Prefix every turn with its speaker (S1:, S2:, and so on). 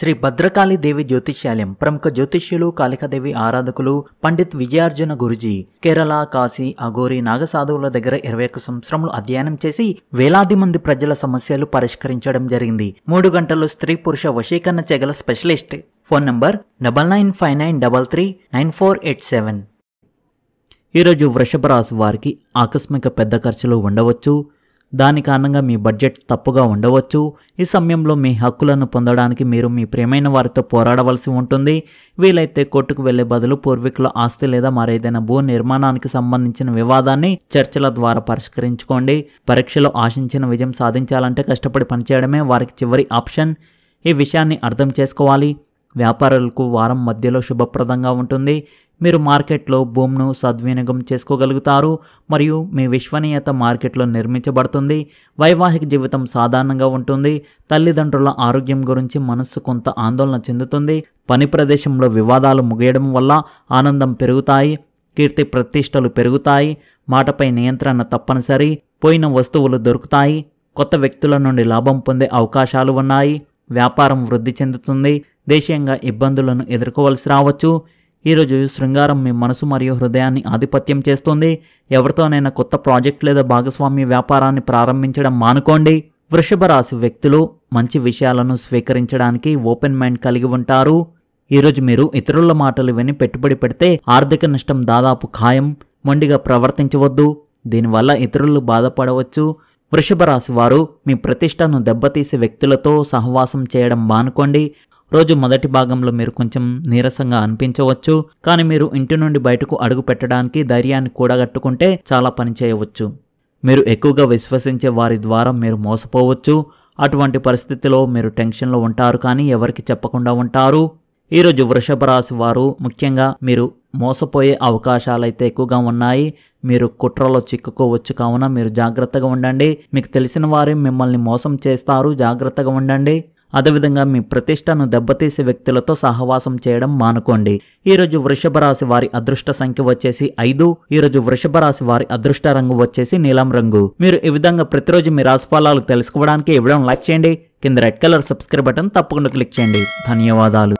S1: శ్రీ భద్రకాళి దేవి జ్యోతిష్యాలయం ప్రముఖ జ్యోతిష్యులు కాళికాదేవి ఆరాధకులు పండిత్ విజయార్జున గురుజీ కేరళ కాశీ అఘోరి నాగసాధువుల దగ్గర ఇరవై ఒక్క సంవత్సరములు అధ్యయనం చేసి వేలాది మంది ప్రజల సమస్యలు పరిష్కరించడం జరిగింది మూడు గంటలు స్త్రీ పురుష వశీకరణ చెగల specialist phone number double nine five nine double three nine four eight seven ఈరోజు వృషభ రాశి వారికి ఆకస్మిక పెద్ద ఖర్చులు ఉండవచ్చు దాని కారణంగా మీ బడ్జెట్ తప్పుగా ఉండవచ్చు ఈ సమయంలో మీ హక్కులను పొందడానికి మీరు మీ ప్రియమైన వారితో పోరాడవలసి ఉంటుంది వీలైతే కోర్టుకు వెళ్లే బదులు పూర్వీకుల ఆస్తి లేదా మరేదైనా భూ నిర్మాణానికి సంబంధించిన వివాదాన్ని చర్చల ద్వారా పరిష్కరించుకోండి పరీక్షలో ఆశించిన విజయం సాధించాలంటే కష్టపడి పనిచేయడమే వారికి చివరి ఆప్షన్ ఈ విషయాన్ని అర్థం చేసుకోవాలి వ్యాపారులకు వారం మధ్యలో శుభప్రదంగా ఉంటుంది మీరు మార్కెట్లో భూమ్ను సద్వినియోగం చేసుకోగలుగుతారు మరియు మీ విశ్వనీయత మార్కెట్లో నిర్మించబడుతుంది వైవాహిక జీవితం సాధారణంగా ఉంటుంది తల్లిదండ్రుల ఆరోగ్యం గురించి మనస్సు కొంత ఆందోళన చెందుతుంది పని ప్రదేశంలో వివాదాలు ముగియడం వల్ల ఆనందం పెరుగుతాయి కీర్తి ప్రతిష్టలు పెరుగుతాయి మాటపై నియంత్రణ తప్పనిసరి పోయిన వస్తువులు దొరుకుతాయి కొత్త వ్యక్తుల నుండి లాభం పొందే అవకాశాలు ఉన్నాయి వ్యాపారం వృద్ధి చెందుతుంది దేశీయంగా ఇబ్బందులను ఎదుర్కోవలసి రావచ్చు ఈరోజు శృంగారం మీ మనసు మరియు హృదయాన్ని ఆధిపత్యం చేస్తుంది ఎవరితోనైనా కొత్త ప్రాజెక్ట్ లేదా భాగస్వామ్య వ్యాపారాన్ని ప్రారంభించడం మానుకోండి వృషభ రాశి వ్యక్తులు మంచి విషయాలను స్వీకరించడానికి ఓపెన్ మైండ్ కలిగి ఉంటారు ఈరోజు మీరు ఇతరుల మాటలు విని పెట్టుబడి పెడితే ఆర్థిక నష్టం దాదాపు ఖాయం మొండిగా ప్రవర్తించవద్దు దీనివల్ల ఇతరులు బాధపడవచ్చు వృషభ రాశి వారు మీ ప్రతిష్టను దెబ్బతీసే వ్యక్తులతో సహవాసం చేయడం మానుకోండి రోజు మొదటి భాగంలో మీరు కొంచెం నీరసంగా అనిపించవచ్చు కానీ మీరు ఇంటి నుండి బయటకు అడుగు పెట్టడానికి ధైర్యాన్ని కూడగట్టుకుంటే చాలా పని చేయవచ్చు మీరు ఎక్కువగా విశ్వసించే వారి ద్వారా మీరు మోసపోవచ్చు అటువంటి పరిస్థితిలో మీరు టెన్షన్లో ఉంటారు కానీ ఎవరికి చెప్పకుండా ఉంటారు ఈరోజు వృషభ రాశి వారు ముఖ్యంగా మీరు మోసపోయే అవకాశాలైతే ఎక్కువగా ఉన్నాయి మీరు కుట్రలో చిక్కుకోవచ్చు కావున మీరు జాగ్రత్తగా ఉండండి మీకు తెలిసిన వారు మిమ్మల్ని మోసం చేస్తారు జాగ్రత్తగా ఉండండి అదేవిధంగా మీ ప్రతిష్టను దెబ్బతీసే వ్యక్తులతో సహవాసం చేయడం మానుకోండి ఈరోజు వృషభ రాశి వారి అదృష్ట సంఖ్య వచ్చేసి ఐదు ఈరోజు వృషభ రాశి వారి అదృష్ట రంగు వచ్చేసి నీలం రంగు మీరు ఈ విధంగా ప్రతిరోజు మీ రాశి ఫలాలు తెలుసుకోవడానికి ఇవ్వడం లైక్ చేయండి కింద రెడ్ కలర్ సబ్స్క్రైబ్ బటన్ తప్పకుండా క్లిక్ చేయండి ధన్యవాదాలు